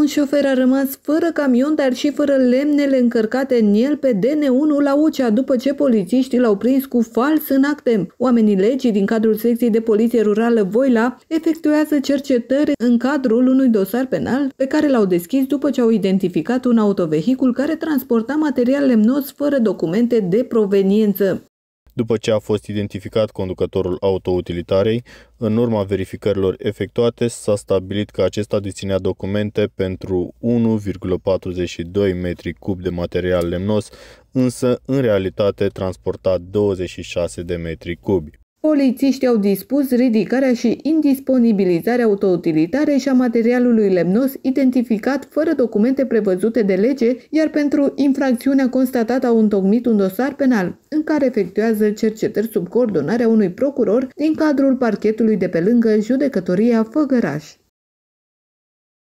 Un șofer a rămas fără camion, dar și fără lemnele încărcate în el pe DN1 la Ucea, după ce polițiștii l-au prins cu fals în acte. Oamenii legii din cadrul secției de poliție rurală Voila efectuează cercetări în cadrul unui dosar penal pe care l-au deschis după ce au identificat un autovehicul care transporta material lemnos fără documente de proveniență după ce a fost identificat conducătorul autoutilitarei, în urma verificărilor efectuate s-a stabilit că acesta deținea documente pentru 1,42 metri cub de material lemnos, însă în realitate transporta 26 de metri cubi. Polițiștii au dispus ridicarea și indisponibilizarea autoutilitare și a materialului lemnos identificat fără documente prevăzute de lege, iar pentru infracțiunea constatată au întocmit un dosar penal, în care efectuează cercetări sub coordonarea unui procuror din cadrul parchetului de pe lângă judecătoria Făgăraș.